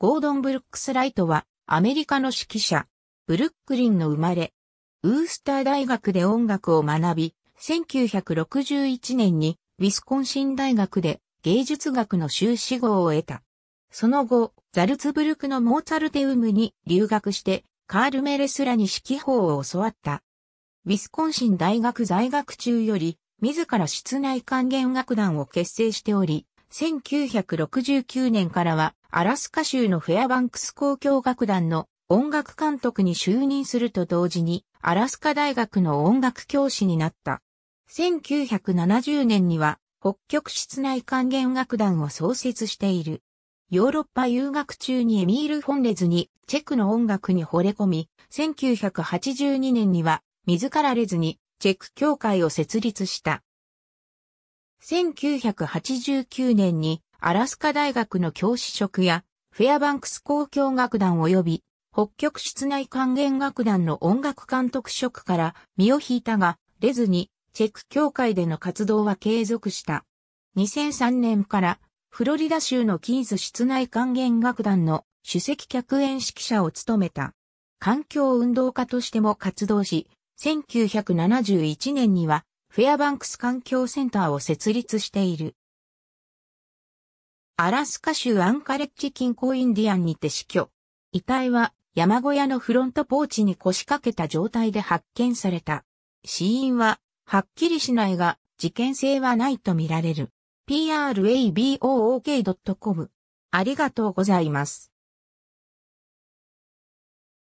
ゴードン・ブルックス・ライトは、アメリカの指揮者、ブルックリンの生まれ、ウースター大学で音楽を学び、1961年にウィスコンシン大学で芸術学の修士号を得た。その後、ザルツブルクのモーツァルテウムに留学して、カール・メレスらに指揮法を教わった。ウィスコンシン大学在学中より、自ら室内管弦楽団を結成しており、1969年からはアラスカ州のフェアバンクス交響楽団の音楽監督に就任すると同時に、アラスカ大学の音楽教師になった。1970年には、北極室内管弦楽団を創設している。ヨーロッパ遊学中にエミール・フォンレズにチェクの音楽に惚れ込み、1982年には自らレズにチェク協会を設立した。1989年にアラスカ大学の教師職や、フェアバンクス交響楽団及び、北極室内管弦楽団の音楽監督職から身を引いたが、レズに、チェック協会での活動は継続した。2003年から、フロリダ州のキーズ室内管弦楽団の首席客演指揮者を務めた。環境運動家としても活動し、1971年には、フェアバンクス環境センターを設立している。アラスカ州アンカレッジ近郊インディアンにて死去。遺体は山小屋のフロントポーチに腰掛けた状態で発見された。死因ははっきりしないが事件性はないとみられる。p r a b o o k c o m ありがとうございます。